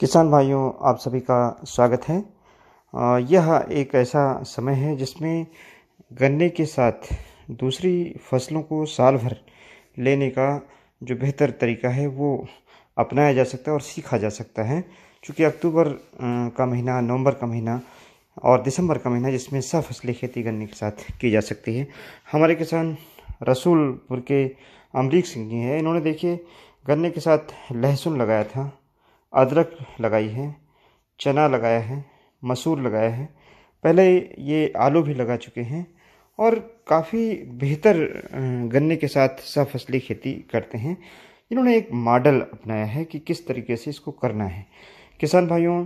किसान भाइयों आप सभी का स्वागत है यह एक ऐसा समय है जिसमें गन्ने के साथ दूसरी फसलों को साल भर लेने का जो बेहतर तरीका है वो अपनाया जा सकता है और सीखा जा सकता है क्योंकि अक्टूबर का महीना नवंबर का महीना और दिसंबर का महीना जिसमें सब फसलें खेती गन्ने के साथ की जा सकती है हमारे किसान रसूलपुर के अमरीक सिंह जी हैं इन्होंने देखिए गन्ने के साथ लहसुन लगाया था अदरक लगाई है चना लगाया है मसूर लगाया है पहले ये आलू भी लगा चुके हैं और काफ़ी बेहतर गन्ने के साथ फसली खेती करते हैं इन्होंने एक मॉडल अपनाया है कि किस तरीके से इसको करना है किसान भाइयों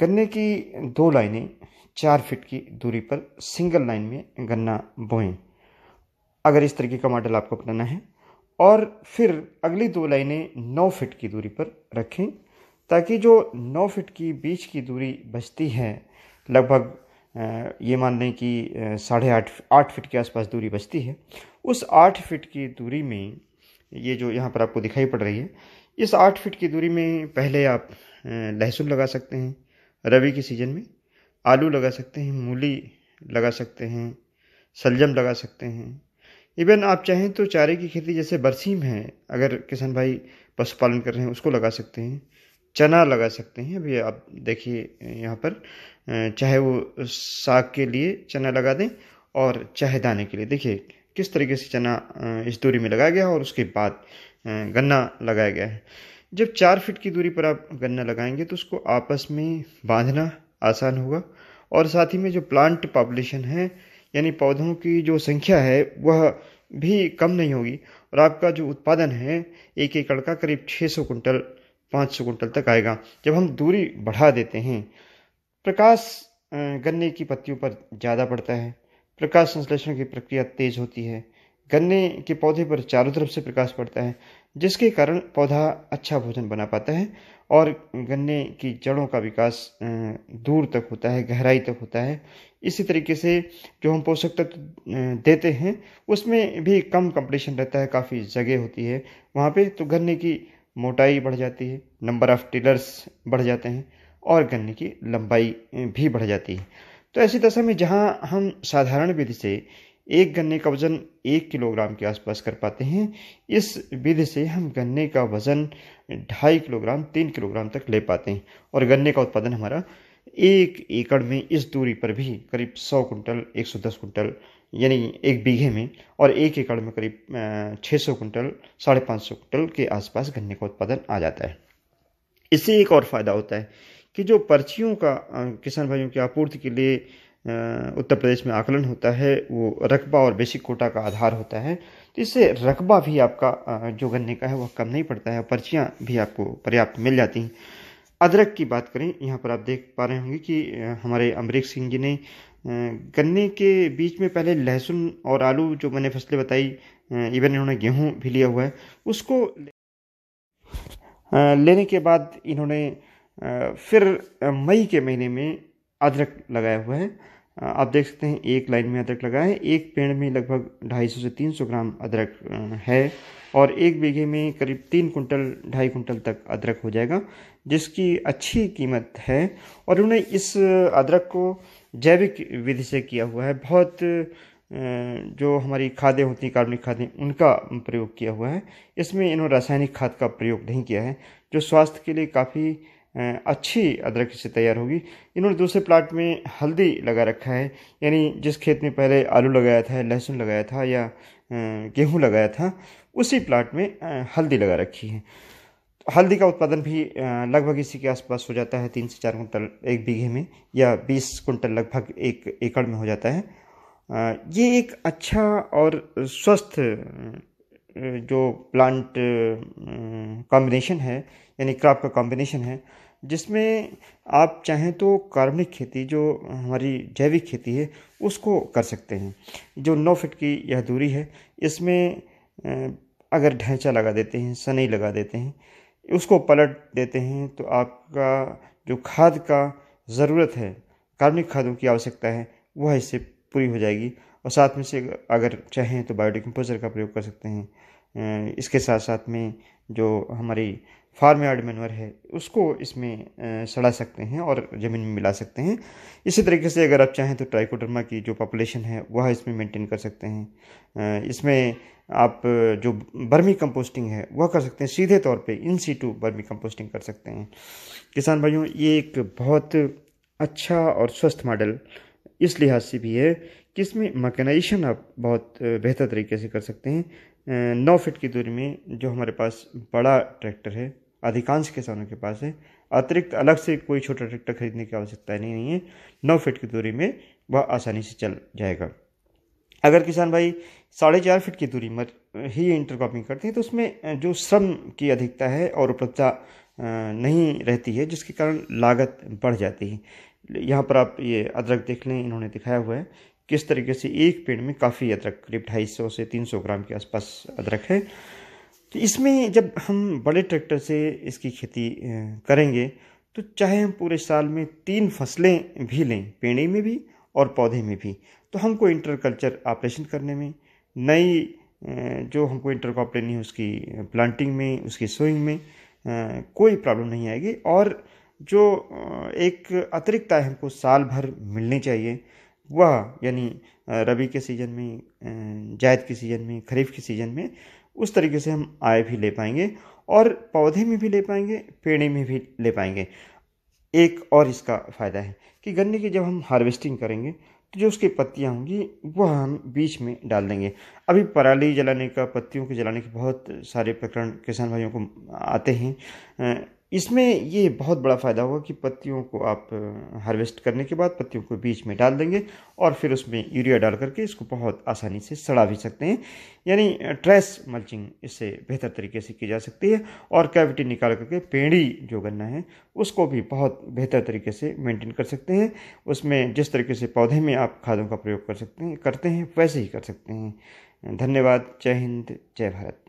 गन्ने की दो लाइनें चार फीट की दूरी पर सिंगल लाइन में गन्ना बोएं अगर इस तरीके का मॉडल आपको अपनाना है और फिर अगली दो लाइनें नौ फीट की दूरी पर रखें ताकि जो नौ फिट की बीच की दूरी बचती है लगभग ये मान लें कि साढ़े आठ आठ फिट के आसपास दूरी बचती है उस आठ फिट की दूरी में ये जो यहाँ पर आपको दिखाई पड़ रही है इस आठ फिट की दूरी में पहले आप लहसुन लगा सकते हैं रबी के सीज़न में आलू लगा सकते हैं मूली लगा सकते हैं सलजम लगा सकते हैं इवन आप चाहें तो चारे की खेती जैसे बरसीम है अगर किसान भाई पशुपालन कर रहे हैं उसको लगा सकते हैं चना लगा सकते हैं अभी आप देखिए यहाँ पर चाहे वो साग के लिए चना लगा दें और चाहे दाने के लिए देखिए किस तरीके से चना इस दूरी में लगाया गया और उसके बाद गन्ना लगाया गया है जब चार फीट की दूरी पर आप गन्ना लगाएंगे तो उसको आपस में बांधना आसान होगा और साथ ही में जो प्लांट पॉपुलेशन है यानी पौधों की जो संख्या है वह भी कम नहीं होगी और आपका जो उत्पादन है एक एकड़ का करीब 600 कुंटल पाँच सौ कुंटल तक आएगा जब हम दूरी बढ़ा देते हैं प्रकाश गन्ने की पत्तियों पर ज़्यादा पड़ता है प्रकाश संश्लेषण की प्रक्रिया तेज होती है गन्ने के पौधे पर चारों तरफ से प्रकाश पड़ता है जिसके कारण पौधा अच्छा भोजन बना पाता है और गन्ने की जड़ों का विकास दूर तक होता है गहराई तक होता है इसी तरीके से जो हम पोषक तत्व देते हैं उसमें भी कम कंपटीशन रहता है काफ़ी जगह होती है वहाँ पे तो गन्ने की मोटाई बढ़ जाती है नंबर ऑफ टिलर्स बढ़ जाते हैं और गन्ने की लंबाई भी बढ़ जाती है तो ऐसी दशा में जहाँ हम साधारण विधि से एक गन्ने का वज़न एक किलोग्राम के आसपास कर पाते हैं इस विधि से हम गन्ने का वज़न ढाई किलोग्राम तीन किलोग्राम तक ले पाते हैं और गन्ने का उत्पादन हमारा एक एकड़ में इस दूरी पर भी करीब सौ कुंटल एक सौ दस कुंटल यानी एक बीघे में और एक एकड़ में करीब 600 कुंटल साढ़े पाँच सौ कुंटल के आसपास गन्ने का उत्पादन आ जाता है इससे एक और फ़ायदा होता है कि जो पर्चियों का किसान भाइयों की आपूर्ति के लिए उत्तर प्रदेश में आकलन होता है वो रकबा और बेसिक कोटा का आधार होता है तो इससे रकबा भी आपका जो गन्ने का है वह कम नहीं पड़ता है पर्चियाँ भी आपको पर्याप्त मिल जाती हैं अदरक की बात करें यहाँ पर आप देख पा रहे होंगे कि हमारे अमरीक सिंह जी ने गन्ने के बीच में पहले लहसुन और आलू जो मैंने फसलें बताई इवन इन्होंने गेहूं भी लिया हुआ है उसको लेने के बाद इन्होंने फिर मई के महीने में अदरक लगाया हुआ है आप देख सकते हैं एक लाइन में अदरक लगा है एक पेड़ में लगभग 250 से 300 ग्राम अदरक है और एक बीघे में करीब तीन कुंटल ढाई कुंटल तक अदरक हो जाएगा जिसकी अच्छी कीमत है और उन्होंने इस अदरक को जैविक विधि से किया हुआ है बहुत जो हमारी खादें होती हैं कार्बनिक खादें उनका प्रयोग किया हुआ है इसमें इन्होंने रासायनिक खाद का प्रयोग नहीं किया है जो स्वास्थ्य के लिए काफ़ी अच्छी अदरक से तैयार होगी इन्होंने दूसरे प्लाट में हल्दी लगा रखा है यानी जिस खेत में पहले आलू लगाया था लहसुन लगाया था या गेहूँ लगाया था उसी प्लाट में हल्दी लगा रखी है हल्दी का उत्पादन भी लगभग इसी के आसपास हो जाता है तीन से चार कुंटल एक बीघे में या बीस कुंटल लगभग एक एकड़ में हो जाता है ये एक अच्छा और स्वस्थ जो प्लांट कॉम्बिनेशन है यानी क्रॉप का कॉम्बिनेशन है जिसमें आप चाहें तो कार्बनिक खेती जो हमारी जैविक खेती है उसको कर सकते हैं जो नौ फिट की यह दूरी है इसमें अगर ढैंचा लगा देते हैं सनई लगा देते हैं उसको पलट देते हैं तो आपका जो खाद का ज़रूरत है कार्बनिक खादों की आवश्यकता है वह इससे पूरी हो जाएगी और साथ में से अगर चाहें तो बायोडिकम्पोजर का प्रयोग कर सकते हैं इसके साथ साथ में जो हमारी फार्म यार्ड मैनवर है उसको इसमें सड़ा सकते हैं और ज़मीन में मिला सकते हैं इसी तरीके से अगर आप चाहें तो ट्राइकोडर्मा की जो पॉपुलेशन है वह इसमें मेंटेन कर सकते हैं इसमें आप जो बर्मी कंपोस्टिंग है वह कर सकते हैं सीधे तौर पे इन सीटू बर्मी कंपोस्टिंग कर सकते हैं किसान भाइयों ये एक बहुत अच्छा और स्वस्थ मॉडल इस लिहाज से भी है कि इसमें मकनाइजेशन आप बहुत बेहतर तरीके से कर सकते हैं नौ फिट की दूरी में जो हमारे पास बड़ा ट्रैक्टर है अधिकांश किसानों के पास है अतिरिक्त अलग से कोई छोटा ट्रैक्टर खरीदने की आवश्यकता नहीं, है नौ फीट की दूरी में वह आसानी से चल जाएगा अगर किसान भाई साढ़े चार फीट की दूरी में ही इंटरक्रॉपिंग करते हैं तो उसमें जो श्रम की अधिकता है और उपलब्धता नहीं रहती है जिसके कारण लागत बढ़ जाती है यहाँ पर आप ये अदरक देख लें इन्होंने दिखाया हुआ है किस तरीके से एक पेड़ में काफ़ी अदरक करीब ढाई सौ से तीन सौ ग्राम के आसपास अदरक है तो इसमें जब हम बड़े ट्रैक्टर से इसकी खेती करेंगे तो चाहे हम पूरे साल में तीन फसलें भी लें पेड़ी में भी और पौधे में भी तो हमको इंटरकल्चर ऑपरेशन करने में नई जो हमको इंटरकॉप लेनी है उसकी प्लांटिंग में उसकी सोइंग में कोई प्रॉब्लम नहीं आएगी और जो एक अतिरिक्त है हमको साल भर मिलनी चाहिए वह यानी रबी के सीज़न में जायद के सीज़न में खरीफ के सीज़न में उस तरीके से हम आय भी ले पाएंगे और पौधे में भी ले पाएंगे पेड़े में भी ले पाएंगे एक और इसका फ़ायदा है कि गन्ने की जब हम हार्वेस्टिंग करेंगे तो जो उसकी पत्तियाँ होंगी वह हम बीच में डाल देंगे अभी पराली जलाने का पत्तियों के जलाने के बहुत सारे प्रकरण किसान भाइयों को आते हैं इसमें ये बहुत बड़ा फ़ायदा होगा कि पत्तियों को आप हार्वेस्ट करने के बाद पत्तियों को बीच में डाल देंगे और फिर उसमें यूरिया डाल करके इसको बहुत आसानी से सड़ा भी सकते हैं यानी ट्रेस मल्चिंग इससे बेहतर तरीके से की जा सकती है और कैविटी निकाल करके पेड़ी जो गन्ना है उसको भी बहुत बेहतर तरीके से मेंटेन कर सकते हैं उसमें जिस तरीके से पौधे में आप खादों का प्रयोग कर सकते हैं करते हैं वैसे ही कर सकते हैं धन्यवाद जय हिंद जय भारत